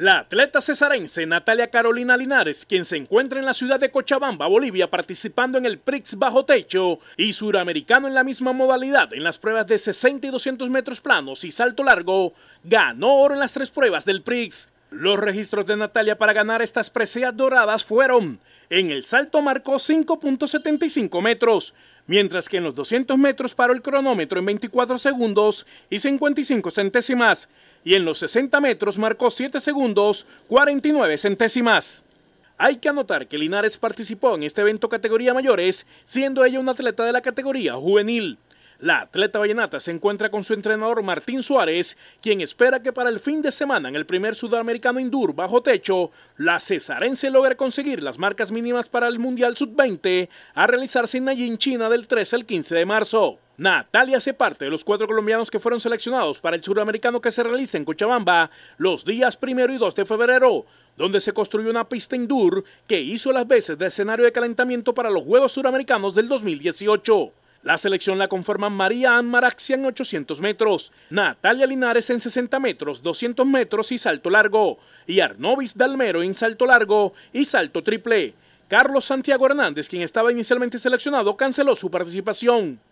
La atleta cesarense Natalia Carolina Linares, quien se encuentra en la ciudad de Cochabamba, Bolivia, participando en el PRIX Bajo Techo y suramericano en la misma modalidad en las pruebas de 60 y 200 metros planos y salto largo, ganó oro en las tres pruebas del PRIX. Los registros de Natalia para ganar estas preseas doradas fueron, en el salto marcó 5.75 metros, mientras que en los 200 metros paró el cronómetro en 24 segundos y 55 centésimas, y en los 60 metros marcó 7 segundos 49 centésimas. Hay que anotar que Linares participó en este evento categoría mayores, siendo ella una atleta de la categoría juvenil. La atleta vallenata se encuentra con su entrenador Martín Suárez, quien espera que para el fin de semana en el primer sudamericano indoor bajo techo, la cesarense logre conseguir las marcas mínimas para el Mundial Sub-20 a realizarse en Nanjing, China del 13 al 15 de marzo. Natalia hace parte de los cuatro colombianos que fueron seleccionados para el Sudamericano que se realiza en Cochabamba los días primero y 2 de febrero, donde se construyó una pista indoor que hizo las veces de escenario de calentamiento para los Juegos Suramericanos del 2018. La selección la conforman María Ann Maraxia en 800 metros, Natalia Linares en 60 metros, 200 metros y salto largo, y Arnovis Dalmero en salto largo y salto triple. Carlos Santiago Hernández, quien estaba inicialmente seleccionado, canceló su participación.